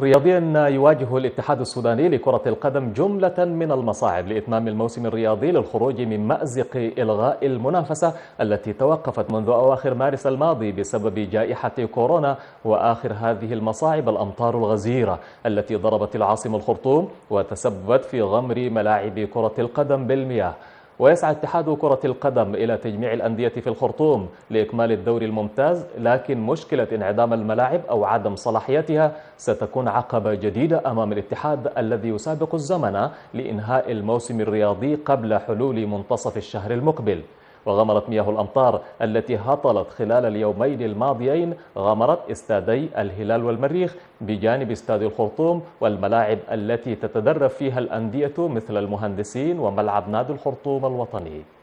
رياضيا يواجه الاتحاد السوداني لكرة القدم جملة من المصاعب لإتمام الموسم الرياضي للخروج من مأزق إلغاء المنافسة التي توقفت منذ أواخر مارس الماضي بسبب جائحة كورونا وآخر هذه المصاعب الأمطار الغزيرة التي ضربت العاصمة الخرطوم وتسببت في غمر ملاعب كرة القدم بالمياه ويسعى اتحاد كرة القدم إلى تجميع الأندية في الخرطوم لإكمال الدوري الممتاز لكن مشكلة انعدام الملاعب أو عدم صلاحيتها ستكون عقبة جديدة أمام الاتحاد الذي يسابق الزمن لإنهاء الموسم الرياضي قبل حلول منتصف الشهر المقبل وغمرت مياه الأمطار التي هطلت خلال اليومين الماضيين غمرت استادي الهلال والمريخ بجانب استاد الخرطوم والملاعب التي تتدرب فيها الأندية مثل المهندسين وملعب نادي الخرطوم الوطني